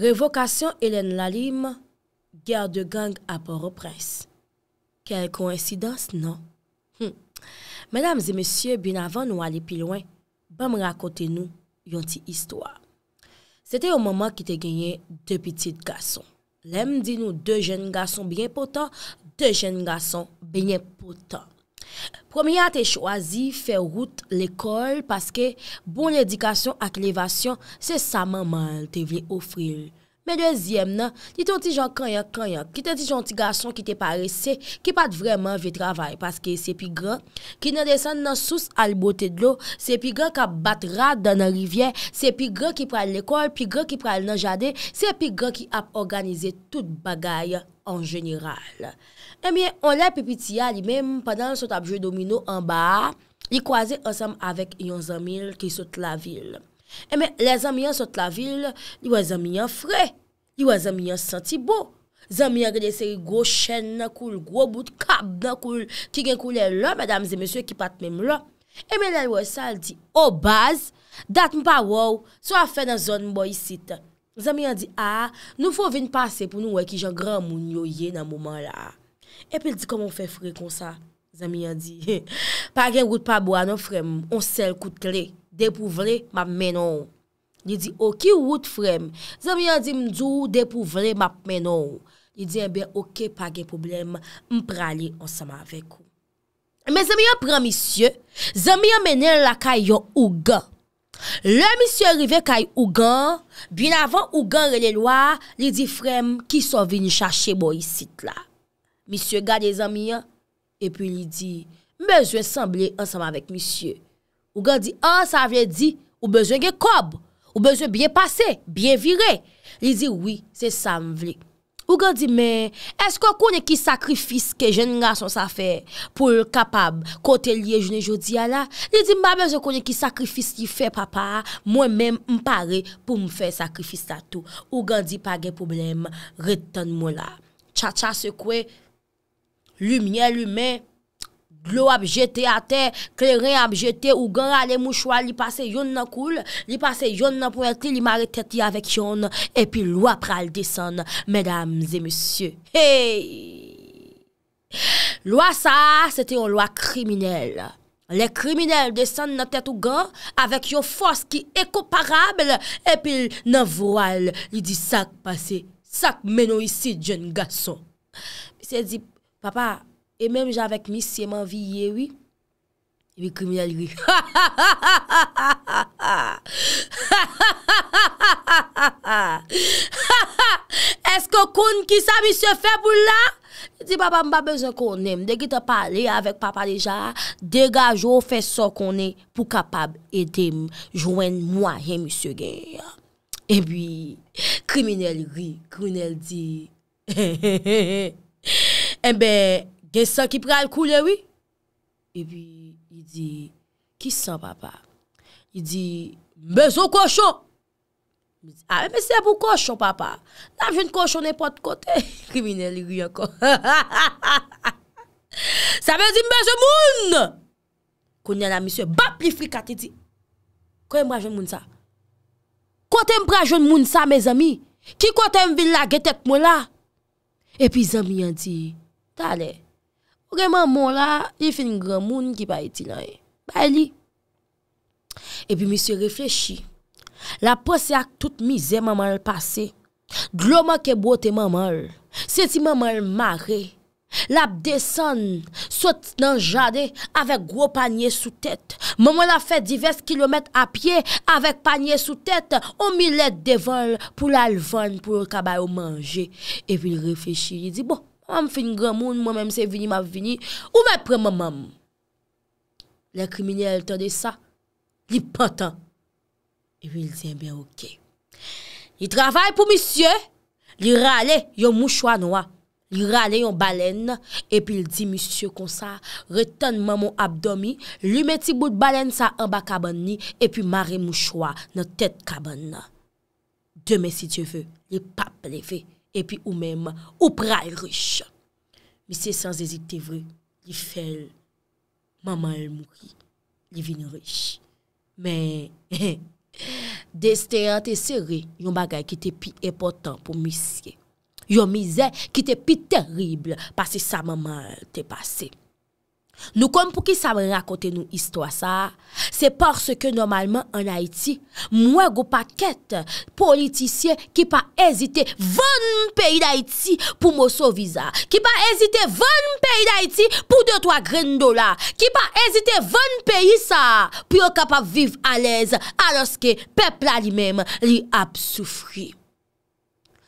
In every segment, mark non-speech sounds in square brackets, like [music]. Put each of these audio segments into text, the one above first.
Revokasyon Hélène Lalime, gèr de gang aporoprense. Kèl kouensidans nan? Mèdames et mèsyè bin avan nou alè pi louen, bam bon rakote nou yon ti històre. Sète yon mòman ki te genye dè pitit gason. Lèm di nou dè jèn gason bènyè potan, dè jèn gason bènyè potan. Promi a te chwazi fe route l'ekol paske bon edikasyon ak levasyon se sa mamal te vle ofril. Me dezyem nan, di ton ti jan kanyak kanyak, ki te ti jan ti gason ki te parese, ki pat vreman ve travay. Paske se pi gran ki nan desen nan souse al bote dlo, se pi gran ka bat rad dan nan rivyen, se pi gran ki pral l'ekol, pi gran ki pral nan jade, se pi gran ki ap organize tout bagayan. An genyral. Emyen, eh an lè pipiti ya li mèm padan sot apjou domino an ba li kwaze ansam avèk yon zanmil ki sot la vil. Emyen, eh lè zanmil yon sot la vil li wè zanmil yon fre, li wè zanmil yon santi bo, zanmil yon gè de seri gwo chen na koul, gwo bout kap na koul, ki gen koulè lò, mèdames et mèsyò ki pat mèm lò. Emyen, eh lè wè sal di, o oh, baz, dat mpa wò, sou a fè nan zon mbo yisit. Zami yon di, a, ah, nou fò vin pase pou nou wè ki jan gran moun yoye nan mouman la. Epil di, komon fè fre kon sa? Zami yon di, [laughs] pa gen wout pa bo anon frem, on sel kout kle, depouvre map menon. Li di, o, ki wout frem? Zami yon di, mdou depouvre map menon. Li di, ebe, eh oke, pa gen poublem, mprali ansama avèk ou. E Me zami yon pramisyè, zami yon menè lakay yon ouga. Le misye rive kay Ougan, bin avan Ougan rele loa, li di frem ki son vini chache bo yisit la. Misye gade zan mi an, epi li di, mbejwen sanble ansanman vek misye. Ougan di, an ah, sa vle di, ou mbejwen gen kob, ou mbejwen bien pase, bien vire. Li di, oui, se sanble. Ou gan di men, esko kone ki sakrifis ke jen ngan son sa fe pou kapab kote liye june jodi ya la? Li di mbabe, jen kone ki sakrifis ki fe papa, mwen men mpare pou mfe sakrifis tatou. Ou gan di page problem, retan mwen la. Chacha se kwe, lumye lumye. Glou ap jete a te, kleren ap jete ou gan ale mouchwa li pase yon nan koul, li pase yon nan pou eti, li mare teti avek yon, epi lwa pral desan, medams e monsye. Hey! Lwa sa, se te yon lwa kriminel. Le kriminel desan nan teti ou gan, avek yon fos ki ekoparabel, epi nan vwal, li di sak pase, sak meno isi djen gason. Se di, papa, E men mèm jè avèk misè man vi yè wè. E bi kriminelle wè. Ha ha ha ha ha ha ha ha. Ha ha ha ha ha ha ha ha. Ha ha. Eskò koun ki sa misè fè bou la? Di baba mbèbe zè konèm. De ki te pale avèk papa lè jan. Dè gaj wò fè sò konè. Pou kapab etèm. Jwen mwa hèm misè gen. E bi kriminelle wè. Kriminelle di. He he he he he. E bè. Gen san ki pre al kou lewi. E pi, ki san papa? I di, mbezo koshon. A, mbe se pou koshon papa. Nafi jen koshon ne pot kote. Krimine li gwe yon kon. Sa ve di mbezo moun. Koun yon amisyon, bap li frikati di. Kwen mbrajoun moun sa? Kote mbrajoun moun sa, mbez ami? Ki kote mbila getek mwen la? E pi zami yon di, talè, Wè mè mò la, yè fè nè grè moun ki pa yè ti lan yè. Ba yè li. E pi mi se reflechi, la posè ak tout mizè mè mè l'passe, glò mè ke bote mè mè l, se ti mè mè l mare, la p desan, sot nan jade, avèk gwo panye sou tèt, mè mè la fè divers kilometre apye, avèk panye sou tèt, ou mi let devol pou la lvan, pou kaba yo manje. E pi li reflechi, yè di bo, Am fin gen moun, mwen menm se vini ma vini, ou mwen preman mam. Le krimine el tade sa, li patan. E pi li diyen eh ben okey. Li travay pou misye, li rale yon mouchwa noua. Li rale yon balen na, e pi li di misye konsa, retenman moun abdomi, li meti bout balen sa anba kaban ni, e pi mare mouchwa nan tet kaban na. Deme si diye ve, li pa pleve kaban. Epi ou menm, ou pral rish. Misye san zezite vre, li fel, maman el mou, li vin rish. Men, [laughs] desteyan te sere, yon bagay ki te pi epotan pou misye. Yon mizè ki te pi terrible, pasi sa maman te pase. Nou kon pou ki sa mwen rakote nou istwa sa? Se porske normalman an Haiti, mwen go pa ket politisye ki pa ezite vonn peyi d'Haiti pou mwoso viza. Ki pa ezite vonn peyi d'Haiti pou 2-3 gren dola. Ki pa ezite vonn peyi sa pou yo kapap viv alez aloske pepla li menm li ap soufri.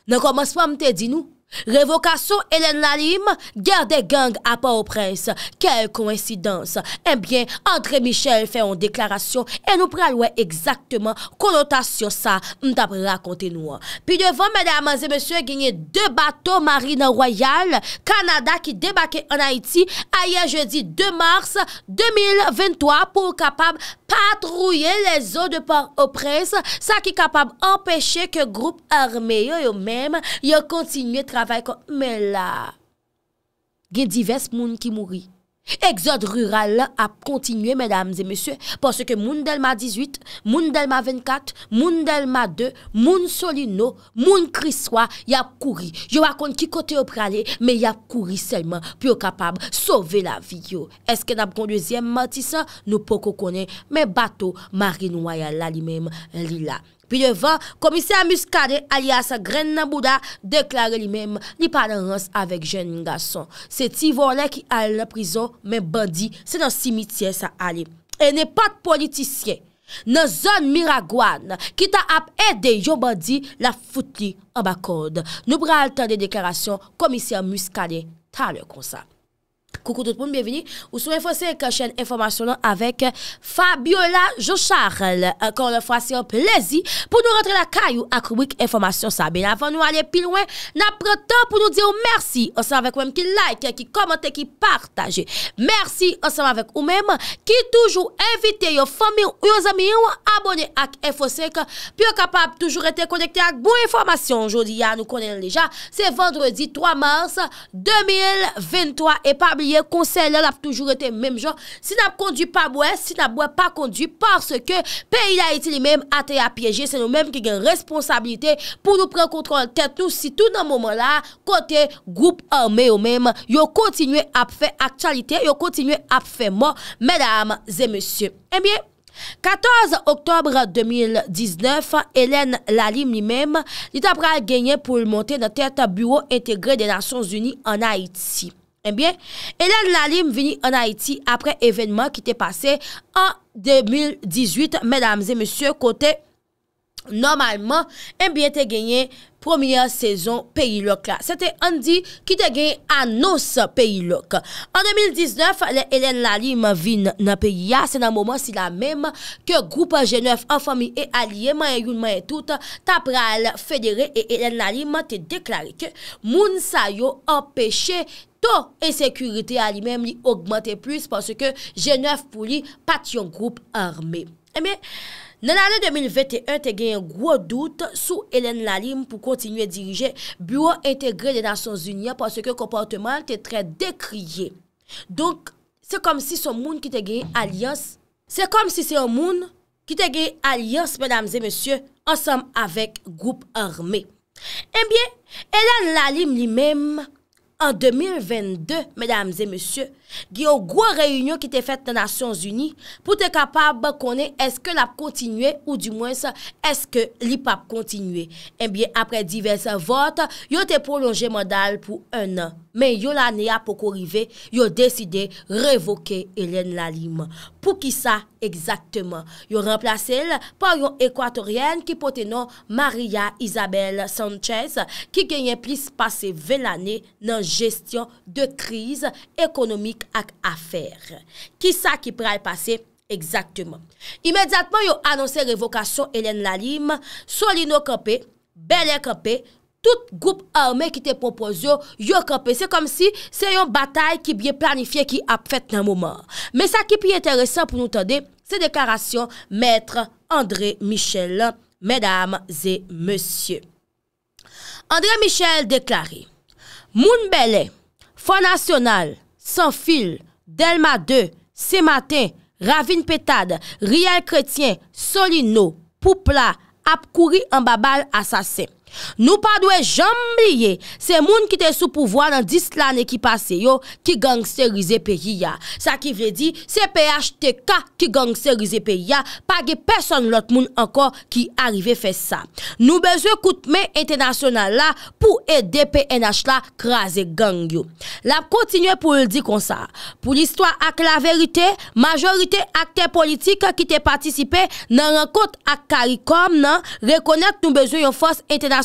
Nan kon mwen sepam te di nou? Revokasyon elen nanim Gyer de gang apan ou prens Kel kouensidans Enbyen, eh André Michel fè an deklarasyon En nou prelouè ekzaktman Konotasyon sa, mta prelouè akonte nou Pi devan mède amaze mèsyon Gyenye 2 bato marine royale Kanada ki debake an Haiti A ye jeudi 2 mars 2023 pou kapab Patrouye le zo Depan ou prens Sa ki kapab empèche ke group armè Yo yo mèm, yo kontinuè te Mè la, gen divers moun ki mouri. Exode rural la ap kontinye, mèdames et monsieurs, porsè ke moun delma 18, moun delma 24, moun delma 2, moun solino, moun kriswa, ya ap kouri. Yo akon ki kote opra le, mè ya ap kouri selman, pyo kapab, sove la viyo. Eske nap kon 2e matisa, nou poko konen, mè bato, marin waya la li mèm li la. Pi devan, komisyen muskade alias Grennambouda deklare li mem li parans avek jen mingason. Se ti vore ki ale la prizon, men bandi se nan simitye sa ale. E ne pat politisyen, nan zon miragwan, ki ta ap ede yon bandi la fout li ambakode. Nou prealte de deklarasyon, komisyen muskade ta ale konsa. Koukou tout moun, bienveni ou sou F5 kè chèn informasyon an avèk Fabiola Jocharl kon lè fwasyon plèzi pou nou rentre la kayou ak wik informasyon sa Ben avèn nou alè pil ouè, nan prè tan pou nou di ou mèrsi, ou sè avèk ou mèm ki like ki komote, ki partaje mèrsi ou sè avèk ou mèm ki toujou evite yo fami ou yo zami ou abone ak F5 pi yo kapab toujou rete konekte ak bou informasyon. Jodi ya nou konen lèja se vendredi 3 mars 2023 e pabli Mwenye konserler laf toujou rete menm jò Si nap kondwi pa mwen, si nap mwen pa kondwi Porske peyi la iti li menm ate apieje Se nou menm ki gen responsabilite Pou nou pren kontrol tet nou Si tout nan momen la Kote groupe arme yo menm Yo kontinu ap fe aktualite Yo kontinu ap fe mò Mèdame zè monsye 14 oktobre 2019 Hélène Lalim li menm Li tapra genye pou l montè Nan tèta bureau intègrè de Lansons Unie An Haïti eh Bien, Hélène Lalim vini en Haïti après événement qui t'est passé en 2018, mesdames et messieurs, côté... normalman, mbyen te genye premier sezon peyi lok la. Sete andi ki te genye anos peyi lok. An 2019, le Elen Lali ma vi nan peyi ya, se nan mwoma si la mèm ke groupe G9 an fami e alie, maye youn, maye tout, tapra al federe, e Elen Lali ma te deklari ke moun sa yo an peche to e sekurite alimèm li augmente plus, pwase ke G9 pou li pat yon groupe armè. E eh mè, nan anè 2021 te gen yon gwo dout sou Elen Lalim pou kontinuye dirije bureau entegre de Dansons Union pwansè ke komportman te tre dekriye. Donk, se kom si son moun ki te gen alias, se kom si se yon moun ki te gen alias, mèdames et mèsyè, ansèm avèk goup armè. Enbyè, eh Elen Lalim li mèm, En 2022, mèdames et monsieurs, gè yon gwo réunion ki te fèt nan Nasyons-Uni pou te kapab konè eske lap kontinue ou di mwen sa eske li pap kontinue. En eh biè apre divers vòt, yon te prolonje modal pou un an. Men yon la ne a poko rive, yon deside revoke Elen Lalim. Pou ki sa, ekzakteman, yon remplace el pa yon ekwatoryen ki pote nan Maria Isabel Sanchez, ki genyen plis pase vel ane nan gestyon de kriz ekonomik ak afer. Ki sa ki pre al pase, ekzakteman. Imedjatman yon anonse revokasyon Elen Lalim, soli nou kapè, belè kapè, tout goup armé ki te propos yo, yo kapè. Se kom si, se yon batay ki biye planifiè, ki ap fèt nan mouman. Me sa ki piye enteresan pou nou tade, se deklarasyon, Mètre André Michel, Mèdames et Monsieurs. André Michel deklaré, Moun belè, Fon National, Sanfil, Delma II, Sematin, Ravine Pétade, Riel Chrétien, Solino, Poupla, ap kouri an babal asasè. Nou pa dwe jamb liye Se moun ki te sou pouvoan nan 10 lane ki pase yo Ki gang serize pe hiya Sa ki vredi se pe achte ka ki gang serize pe hiya Page person lot moun anko ki arrive fe sa Nou bezwe koutme internasyonan la Pou ede PNH la krasi gang yo La kontinwe pou l di kon sa Pou l istwa ak la verite Majorite akte politike ki te patisipe Nan renkot ak karikom nan Rekonnet nou bezwe yon fos internasyonan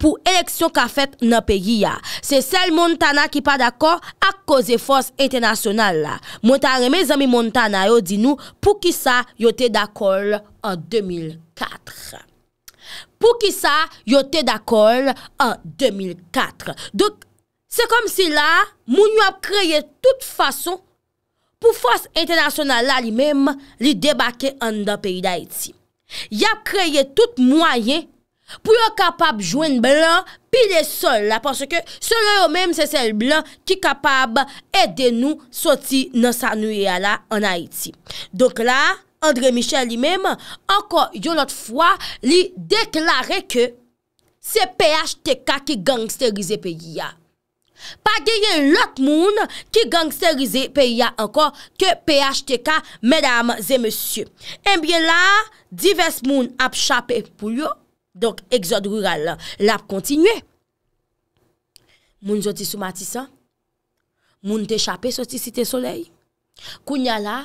pou eleksyon ka fet nan peyi ya. Se sel Montana ki pa d'akor ak koze fos internasyonal la. Mwen tan reme zami Montana yo di nou pou ki sa yo te d'akor an 2004. Pou ki sa yo te d'akor an 2004. Dok se kom si la moun yo ap kreye tout fason pou fos internasyonal la li mem li debake an nan peyi da etsi. Ya kreye tout mwayen pou yo kapab jwen blan pi le sol la, parce ke sol yo menm se sel blan ki kapab ede nou soti nan sa nou ya la an Haiti. Dok la, André Michel li menm, anko yo lot fwa, li deklare ke se PHTK ki gangsterize pe ya. Pa genye lot moun ki gangsterize pe ya anko ke PHTK, mèdame zè mèsyou. Enbyen la, divers moun ap chapè pou yo Donk, exode rural la, la ap kontinue. Moun joti sou matisa, moun te chapè soti site solei, kounya la,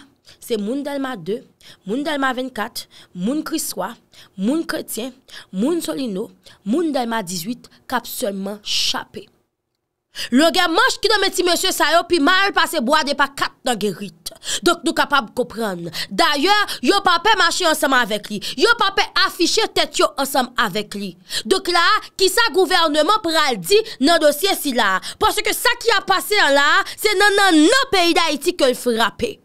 se moun delma 2, moun delma 24, moun kriswa, moun kretien, moun solino, moun delma 18, kap seman chapè. Lo gen mèche ki nan mè ti mèche sa yo pi mèche pase boade pa kat nan gerit. Dok nou kapab koupran. Danyan, yo pape mèche anseman avèk li. Yo pape afiche tet yo anseman avèk li. Dok la, ki sa gouvernement pral di nan dosye si la. Paske sa ki a pase an la, se nan nan nan peyi d'Haïti ke l'frapè.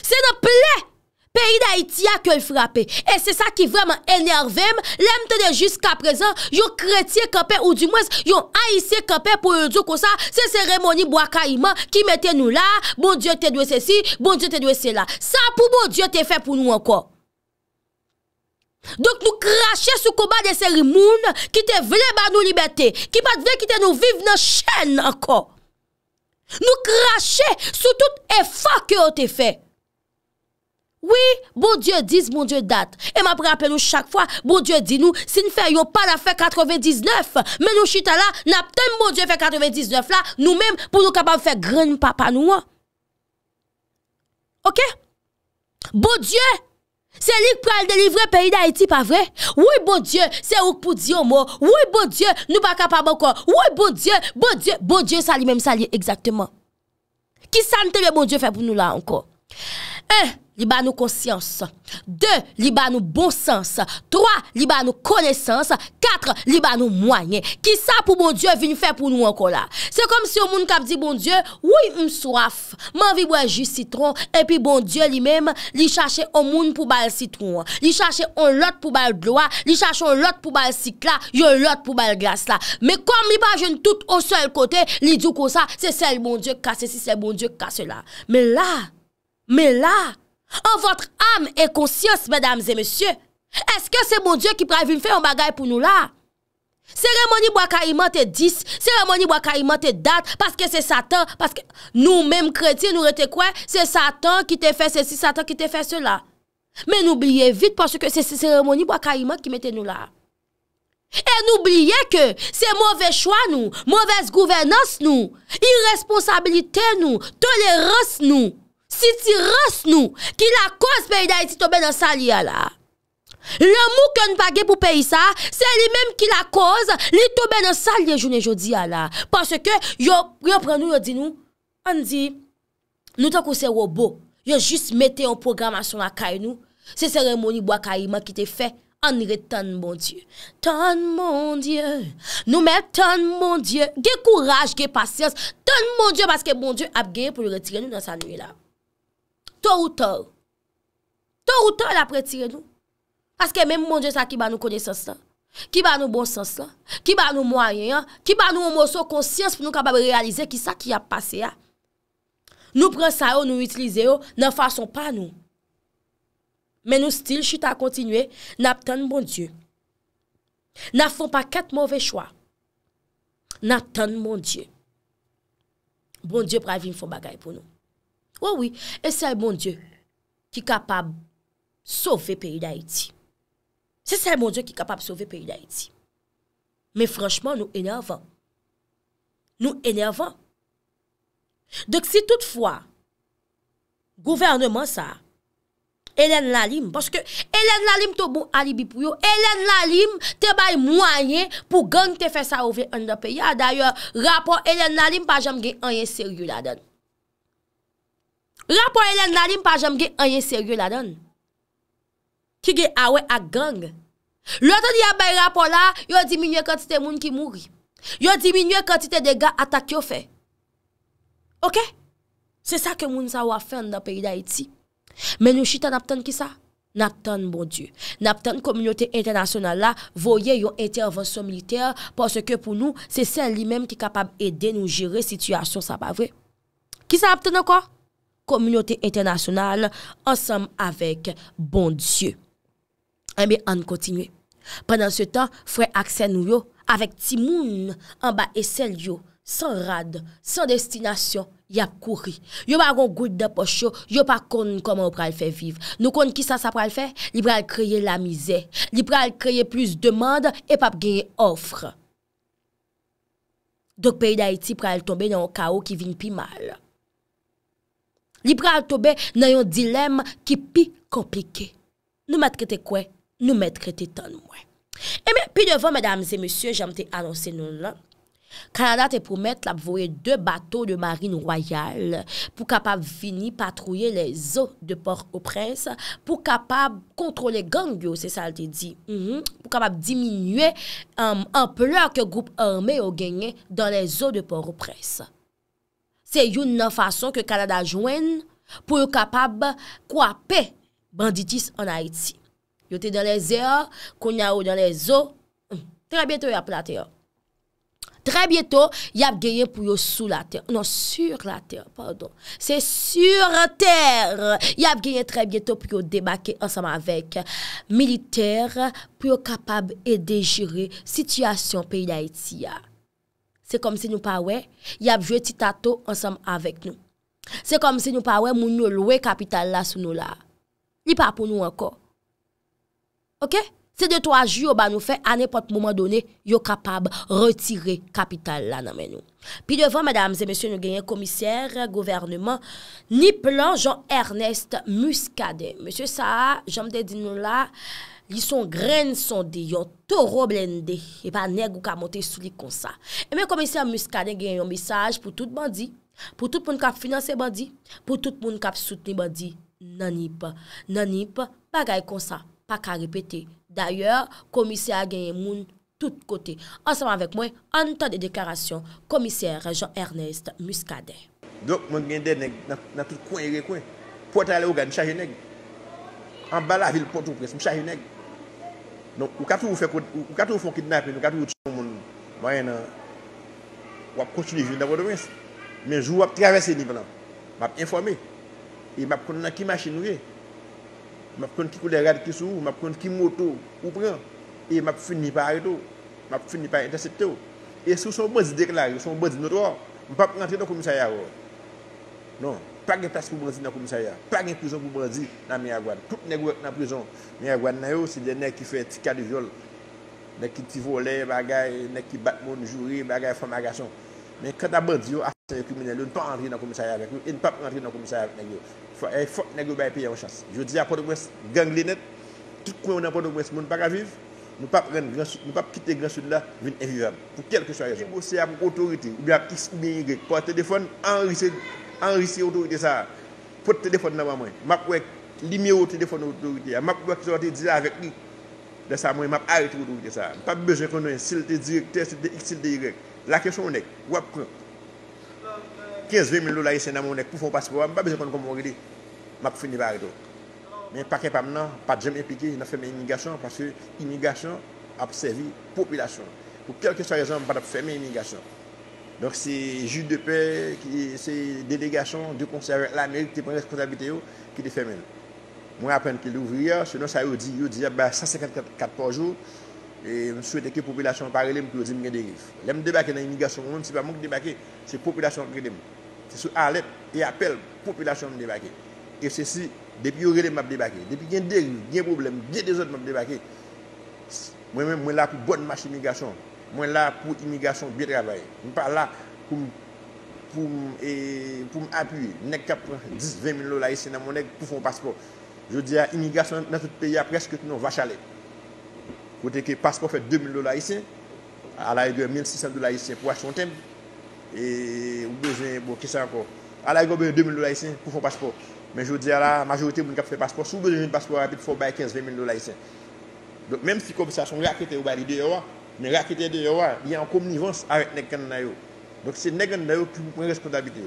Se nan plek! Peyi d'Haïtia ke l'frapè. E se sa ki vreman enervem, lemte de jisk aprezen, yon kretye kapè ou dimwes, yon aise kapè pou yon djou kosan, se seremoni Bwaka Iman, ki mette nou la, bon Dje te dwe se si, bon Dje te dwe se la. Sa pou bon Dje te fè pou nou anko. Dok nou krashe sou koma de serimoun, ki te vle ba nou libetè, ki pat vle ki te nou viv nan chen anko. Nou krashe sou tout efak yo te fè. Oui, bon dieu diz, bon dieu dat. Eman pou rappel nou chak fwa, bon dieu di nou, si nou fè yon pa la fè 99, men nou chita la, nap tem bon dieu fè 99 la, nou men pou nou kapab fè gren papa nou an. Ok? Bon dieu, se lik pou al delivre peyi da Haiti, pa vre? Oui, bon dieu, se ouk pou diyon mo, oui, bon dieu, nou pa kapab an kon, oui, bon dieu, bon dieu, bon dieu sali men sali, exactement. Ki san tebe bon dieu fè pou nou la an kon? Eh, li ba nou konsyans, 2, li ba nou bonsans, 3, li ba nou konesans, 4, li ba nou mwanyen, ki sa pou bon Diyo vin fè pou nou anko la. Se kom si yon moun kap di bon Diyo, wou yon msouaf, man vi bwen ju citron, epi bon Diyo li mem, li chache yon moun pou bal citron, li chache yon lot pou bal gloa, li chache yon lot pou bal sikla, yon lot pou bal glas la. Me kom li pa jen tout o sol kote, li djou kon sa, se sel bon Diyo kase si, se sel bon Diyo kase la. Me la, me la, An votre am e konsyans, mesdames e mesye, eske se bon Diyo ki preve yon bagay pou nou la? Seremoni Bwaka Iman te dis, seremoni Bwaka Iman te dat, paske se Satan, nou menm kreti nou rete kwen, se Satan ki te fe se si, Satan ki te fe se la. Men oubliye vit, paske se seremoni Bwaka Iman ki mete nou la. En oubliye ke, se mwove chwa nou, mwovez gouvenans nou, irresponsabilite nou, tolerans nou, si ti rase nou, ki la koz pey da iti tobe nan sali ya la. Le mou ke npa ge pou pey sa, se li menm ki la koz, li tobe nan sali jeune jodi ya la. Pase ke, yo pre nou, yo di nou, an di, nou tako se wobo, yo jist mette yon programasyon akay nou, se seremoni wakay iman ki te fe, an ire tan mon die. Tan mon die, nou me tan mon die, ge kouraj, ge pasyans, tan mon die, paske mon die apgeye pou yon retire nou nan sa nou yon la. To ou tol. To ou tol apre tire nou. Aske menm moun dje sa ki ba nou kone sens la. Ki ba nou bon sens la. Ki ba nou mwanyen. Ki ba nou mwoso konsyans pou nou kabab realize ki sa ki ap pase ya. Nou pren sa yo, nou utilize yo, nan fason pa nou. Men nou stil chita kontinue, nan ap ten moun dje. Nan fon pa ket mwove chwa. Nan ten moun dje. Moun dje pravi mfon bagay pou nou. Oui, oh oui, et c'est mon Dieu qui est capable sauver Pays d'Haïti. C'est mon Dieu qui est capable sauver Pays d'Haïti. Mais franchement, nous énervons. Nous énervons. Donc si toutefois, gouvernement ça, Hélène Lalim, parce que Hélène Lalim, bon Hélène Lalim, te baie mouanye pou gagne te fè sa ouve en de Pays d'Haïti. Ah, d'ailleurs, rapport Hélène Lalim, pa jam gen anye seriou la danou. Rapon elen nanim pa jemge anye seryo la don. Ki ge awe ak gang. Loto di apen rapon la, yo diminye kontite moun ki mouri. Yo diminye kontite dega atak yo fe. Ok? Se sa ke moun sa wafen nan peri da eti. Men nou chita naptan ki sa? Naptan, bon die. Naptan, komunyote internasyonan la, voye yon intervensyon militer, por se ke pou nou, se sen li men ki kapab ede nou jire sityasyon sa pa vre. Ki sa naptan nou kon? Komunyote internasyonal, ansam avek bon dieu. Ambe an kontinwe. Pendan se tan, fwe akse nou yo, avek ti moun, an ba esel yo, san rad, san destinasyon, ya kouri. Yo pa akon gout de poch yo, yo pa kon konman ou pral fe viv. Nou kon ki sa sa pral fe? Li pral kreye la mize. Li pral kreye plus demande, e pap geye ofre. Dok peyi da iti pral tombe nan kao ki vin pi mal. Li pral tobe nan yon dilem ki pi komplike. Nou met kete kwen, nou met kete tan mwen. E mi, pi devon, mèdames et monsieurs, jèm te anonsen nou nan. Kanada te pou met la pou voye de bateau de marine royale pou kapab fini patrouye le zo de por ou prensa pou kapab kontrole gangyo, se sa l te di. Mhm. Pou kapab diminye um, an pleur ke goup anme ou genye dan le zo de por ou prensa. Se yon nan fason ke Kanada jwen pou yo kapab kwape banditis an Haiti. Yo te den le ze a, kon ya ou den le zo, hmm. tre bieto yo ap la te a. Tre bieto, yap genye pou yo sou la te a. Non, sur la te a, pardon. Se sur ter, yap genye tre bieto pou yo debake ansanman vek. Militer pou yo kapab e dejire sityasyon peyi l'Haiti a. Se kom se nou pa we, yab vye titato ansam avek nou. Se kom se nou pa we, moun nou loue kapital la sou nou la. Ni pa pou nou anko. Ok? Se de 3 ju yo ba nou fe, anepot mouman done, yo kapab retire kapital la nan men nou. Pi devon, madame, zemesye nou genye komisyere, governement, ni plan, Jean-Ernest Muscade. Meseye sa, jom te di nou la, Li son gren son de, yon toro blende, e pa neg ou ka monte sou li konsa. Emen komisyen Muscadè genye yon misaj pou tout bandi, pou tout moun kap finanse bandi, pou tout moun kap souteni bandi, nanip. Nanip, pa gay konsa, pa ka repete. D'ayor, komisyen genye moun tout kote. Ansaman vek mwen, anoutan de dekarasyon, komisyen rejon Ernest Muscadè. Dok, moun genye de neg, nan tout kwenye ge kwenye, pou ete ale ou ga, mou chahye neg. An bala vil pou tout pres, mou chahye neg. Noun, wakato ou fwon kidnap, wakato ou chon moun mayen wap kontili vin dap wadoumens, men jw wap travese li pwennan. Mwap informe, e mwap kon nan ki masin ou ye, mwap kon ki koule radikis ou, mwap kon ki moto ou pren, e mwap fini pa arito, mwap fini pa intersepte ou. E sou son buzz deklari, son buzz noto ou, mwap rente do komisary a woy. Noun. Pa gen plas pou bradi nan komisaryan, pa gen plizon pou bradi nan miagwad. Tout negwe nan plizon miagwad nan yo, se dene ki fè tika di viol. Nè ki ti vole, nè ki bat moun jouri, nè ki fòm agasyon. Men kèta bradi yo, asè yon kumine, lè n'pon rentri nan komisaryan. Yon n'pap rentri nan komisaryan. Fò, fò, negwe bay pi yon chas. Je di a podogwes ganglinet, tout kwen yon a podogwes moun para viv, nou pap kite Grensoud la, vin evivèm. Pou kelke soye. Yon bousè yon autorite, yon bousè yon x, mi, Anri si otorite sa, pot telefon nan waman mwen, map wèk, li miyo o telefon otorite, map wèk wèk sou wèk te di la avèk li, non. de sa mwen map ari to otorite sa. Mpap bejè konnen, sil te direk, te sil te xil te yirek. La kèchon ou nek, wèk kon, 15 000 loulay sen nan mwen nek pou fòn pasi pou waman, mpap bejè konnen kon mwen wèk li, map fèni bari do. Mwen pakèp amnan, pat jemè piki, nan fèmen imigasyon, pasè imigasyon ap sevi popilasyon. Pou kel kèchon rejan, mpad ap fèmen imigasyon. Donk se ju de pe, se delegasyon, de konservat laner, te pwede kontabite yo, ki te femen. Mwen apen ke louvri ya, se nou sa yo di, yo di ya, ba, 154 pojou, e m souwete ke populasyon pari lem, ki yo di m gen derif. Lem debake nan imigasyon, mwen se pa moun ki debake, se populasyon kredem. Se sou alet, e apel, populasyon m debake. E se si, depi yo gredem m ap debake, depi gen derif, gen problem, gen dezot m ap debake, mwen men mwen lakou bon mach imigasyon. Mwen la pou imigrasyon bi trabay. Mwen pa la pou m e, apuy. Nèk kap 10-20 mil dola isen nan mwen nèk pou fon paspo. Je dira imigrasyon nan tout peyi apreske tounon vach ale. Kote ke paspo fè 2 mil dola isen. A la e gwen 1,600 dola isen pou ach son tem. E ou bejwen, bo, kesè anko. A la e gwen 2 mil dola isen pou fon paspo. Men je dira la majorete mwen kap fè paspo. Sou bejwen paspo rapit, fò bay 15-20 mil dola isen. Donk menm fikop sa son rakete ou bayri deyo a. mais raqueté de yo il est en connivence avec les gens. Donc c'est les gens qui prennent responsabilité.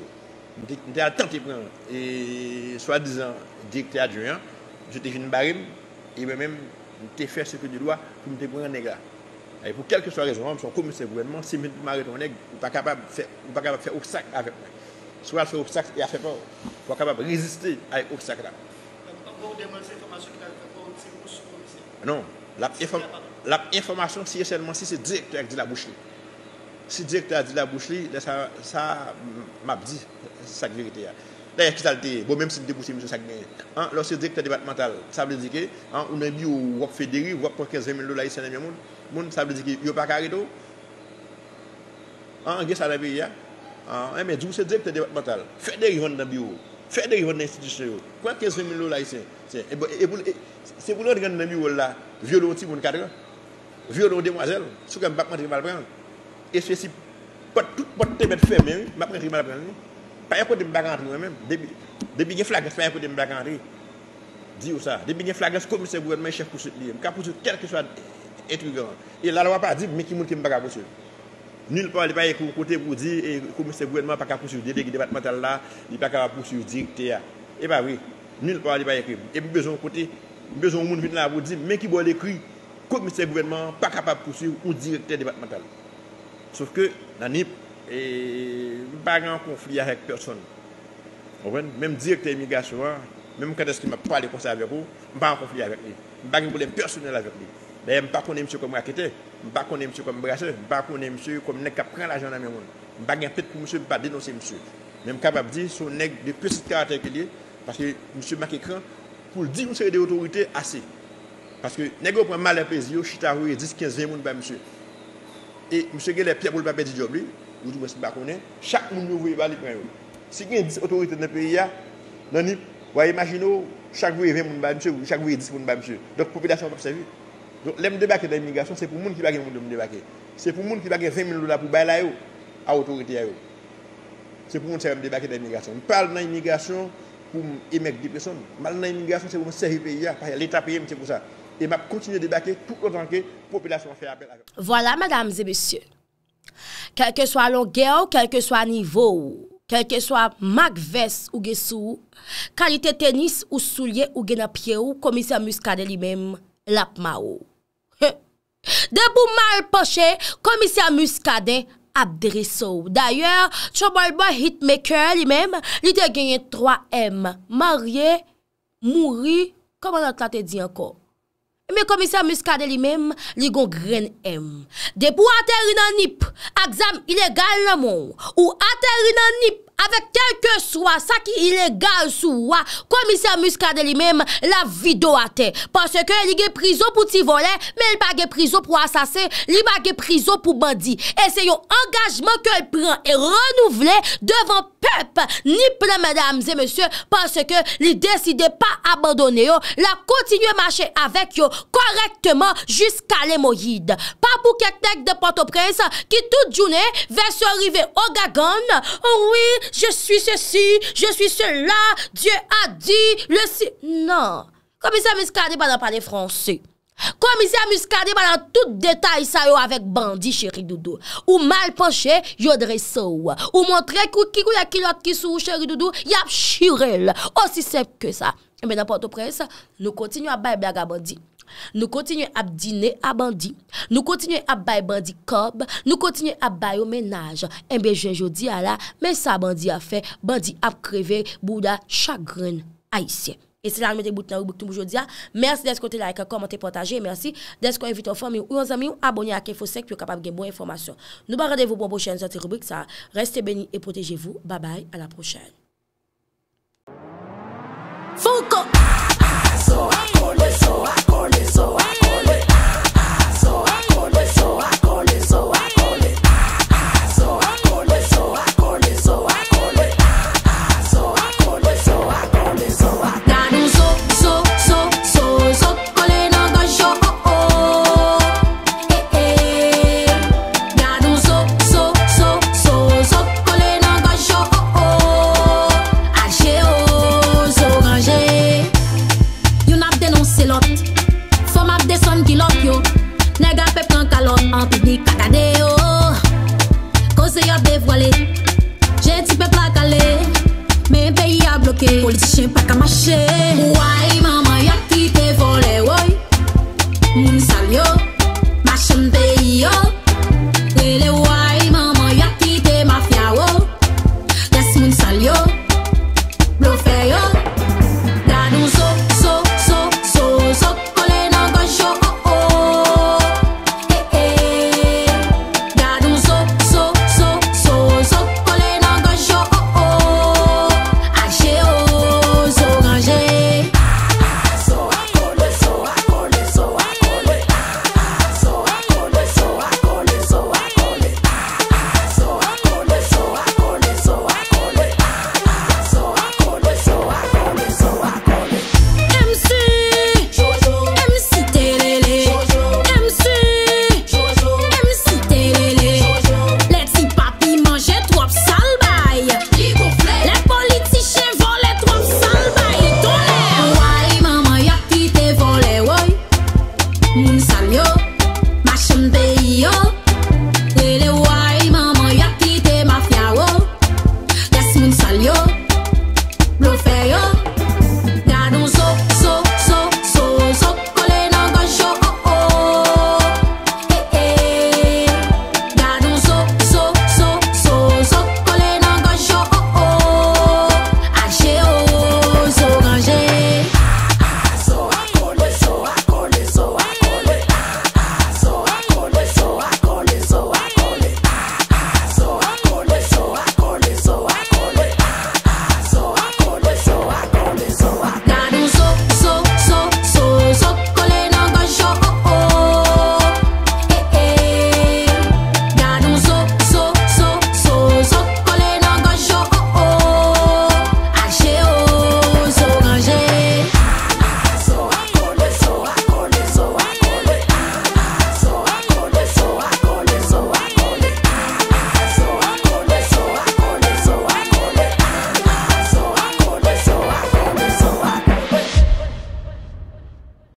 J'étais à tenter de prendre, et soi-disant directeur adjoint, j'étais une barre et moi-même, ben j'ai fait ce que je dois pour me prendre un nègre. Et pour quelque chose soit la raison, je suis commissaire gouvernement, si je m'arrête un nègre, je ne suis pas capable de faire obstacle avec moi. Soit faire obstacle et faire peur, je ne suis pas capable de résister à l'obstacle. Donc, vous démontrez l'information qui a fait pour Non. Lap informasyon siye chenman si, se direk te ak di la bouch li. Se direk te ak di la bouch li, sa map di sak verite ya. Dayak ki talte, bo menm si te bouch li mwen se sak genye. An, lo se direk te debat mental, sa bledike, an, ou menm yo wak federi, wak kwa 15 000 lola isen eme moun, moun sa bledike, yo pa kare to, an, ge san api ya, an, an, menm yo se direk te debat mental, federi von nan biyo, federi von nan istitisyon yo, kwa 15 000 lola isen, Se pou lò di gen nèmi wòl la, violon ti moun kadra, violon demwazèl, sou kèm bakman ri mal prèn. E sou yè si pot tèbet fèmè, ma prèn ri mal prèn. Pa yè kote m bakantri mè mèm, debi yè flagres pa yè kote m bakantri. Di ou sa, debi yè flagres komise bouènman chef kousout li, m kapousout kèlke swa etri gèran. E lalwa pa di, mè ki moun ki m baka kousout. Nil pa lè pa yè kou kote pou di, komise bouènman pa kapousout, di dek di batmantal la, di pakawa kousout, di te ya. E pa wè. nul part, il pas écrit. Et besoin côté, besoin monde venir là pour dire, mais qui doit l'écrire, comme le gouvernement pas capable de poursuivre un directeur départemental. Sauf que, dans NIP, et pas en conflit avec personne. Même directeur immigration, hein, même quand est-ce qu'il m'a parlé comme ça avec vous, je pas en conflit avec lui. Je pas de problème personnel avec lui. je ne pas connais monsieur comme raquetteur, je ne pas connais monsieur comme brasseur, je ne pas monsieur comme nègre qui prend l'argent dans mes monde. Je ne pas de pour monsieur, je pas dénoncer monsieur. Même capable de dire, son nègre de petit caractère qu'il est, parce que M. Macécran, pour dire une des autorités, assez. Parce que les gens mal à plaisir, 10, 15, 20 personnes par monsieur. Et monsieur Guélé, Pierre pour bah, le vous ne pas chaque vous bah, les Si vous avez 10 autorités dans le pays, vous imaginez, chaque vous 20 personnes par monsieur, chaque vous 10 personnes par monsieur. Donc la population pas Donc, l'aime débarquer dans l'immigration, c'est pour les gens qui C'est pour les gens qui 20 000 dollars pour à C'est pour les gens qui On parle d'immigration. pou mwen emek di peson, mal nan emingasyon se mwen seri pe ya, pa ya letrapeye mwen se pou sa, e map kontinye debake, tout kontanke, populasyon fè apel. Voilà madame zemesye, kelke swa longè ou, kelke swa nivou ou, kelke swa magves ou gesou ou, kalite tenis ou soulye ou genapye ou, komisyon muskade li mem, lap ma ou. De pou mal poche, komisyon muskade, la pou mal poche, Abderiso. D'ayor, chobol ba hit maker li mem, li te genyen 3M. Marye, mouri, koman akate di anko. Eme komisyon muskade li mem, li gon gren M. Depou ater inanip, akzam ilegal nan mon. Ou ater inanip, Avek tel ke swa sa ki ilegal souwa, komisyon muskade li mem la vido ate. Pase ke li ge prizo pou ti vole, mi li bagi prizo pou asase, li bagi prizo pou bandi. E se yo angajman ke l pran e renouvle devan pep ni plen mdmz e msye, pase ke li deside pa abandone yo la kontinye mache avek yo korektman jis kalem o yid. Je suis ceci, je suis cela, Dieu a dit, le si... Nan, komisi a miskade banan panen franse. Komisi a miskade banan tout detay sa yo avek bandi chéri doudou. Ou mal poche, yo dre sou. Ou montre kou kikou ya kilot kisou chéri doudou, yap chirel. Osisèp ke sa. Mè nan pote pres, nou kontinyo a bay blagabondi. Nou kontinye ap dine a bandi Nou kontinye ap bay bandi kob Nou kontinye ap bay o menaj Mbe jen eh jodi a la Mbe sa bandi a fe Bandi ap kreve Bouda chagren a isye E se la anme de boutna ou boutou mbo jodi a Mersi desko te like a komante potaje Mersi desko evite o fami ou anzami ou Abonye a kefo sek Pyo kapab gen bon informasyon Nou ba radevou pou bo chen zante rubrik sa Reste beni e protejevou Babay a la prochen Fouko Azo akolo